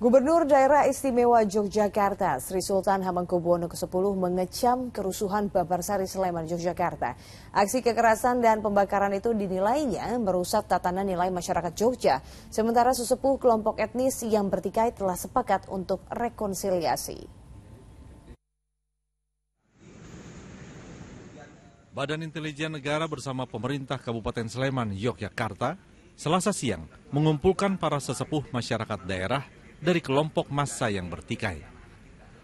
Gubernur Daerah Istimewa Yogyakarta Sri Sultan Hamengkubuwono ke-10 mengecam kerusuhan Babarsari Sleman Yogyakarta. Aksi kekerasan dan pembakaran itu dinilainya merusak tatanan nilai masyarakat Jogja. Sementara sesepuh kelompok etnis yang bertikai telah sepakat untuk rekonsiliasi. Badan Intelijen Negara bersama pemerintah Kabupaten Sleman, Yogyakarta, Selasa siang mengumpulkan para sesepuh masyarakat daerah dari kelompok massa yang bertikai.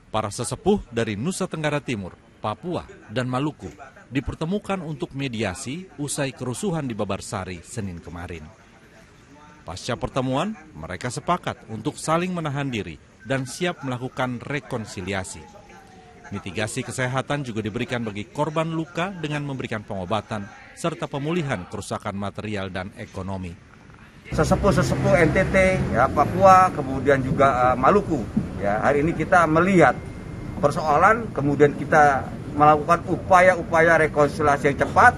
Para sesepuh dari Nusa Tenggara Timur, Papua, dan Maluku dipertemukan untuk mediasi usai kerusuhan di Babarsari Senin kemarin. Pasca pertemuan, mereka sepakat untuk saling menahan diri dan siap melakukan rekonsiliasi. Mitigasi kesehatan juga diberikan bagi korban luka dengan memberikan pengobatan serta pemulihan kerusakan material dan ekonomi sesepuh-sesepuh NTT, ya, Papua, kemudian juga uh, Maluku. Ya, hari ini kita melihat persoalan, kemudian kita melakukan upaya-upaya rekonsiliasi yang cepat,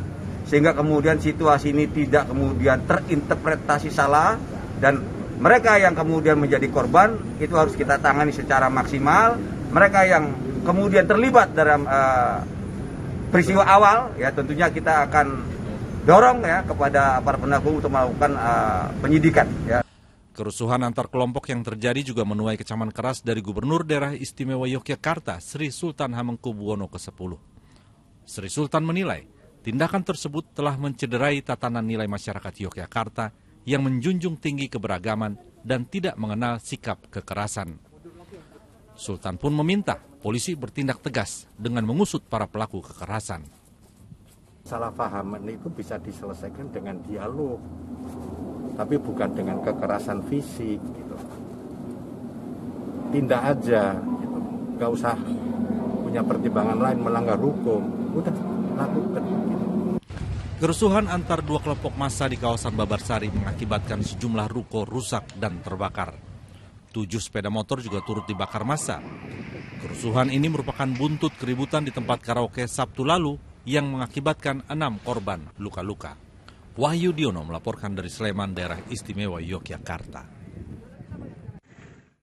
sehingga kemudian situasi ini tidak kemudian terinterpretasi salah, dan mereka yang kemudian menjadi korban itu harus kita tangani secara maksimal. Mereka yang kemudian terlibat dalam uh, peristiwa awal, ya tentunya kita akan dorong ya kepada para penegak untuk melakukan uh, penyidikan ya. Kerusuhan antar kelompok yang terjadi juga menuai kecaman keras dari Gubernur Daerah Istimewa Yogyakarta Sri Sultan Hamengkubuwono ke-10. Sri Sultan menilai tindakan tersebut telah mencederai tatanan nilai masyarakat Yogyakarta yang menjunjung tinggi keberagaman dan tidak mengenal sikap kekerasan. Sultan pun meminta polisi bertindak tegas dengan mengusut para pelaku kekerasan. Salah pahaman itu bisa diselesaikan dengan dialog, tapi bukan dengan kekerasan fisik. Gitu. Tindak aja, gitu. gak usah punya pertimbangan lain melanggar hukum. Udah lakukan. Gitu. Kerusuhan antar dua kelompok massa di kawasan Babarsari mengakibatkan sejumlah ruko rusak dan terbakar. Tujuh sepeda motor juga turut dibakar massa. Kerusuhan ini merupakan buntut keributan di tempat karaoke Sabtu lalu yang mengakibatkan enam korban luka-luka. Wahyu Diono melaporkan dari Sleman, daerah istimewa Yogyakarta.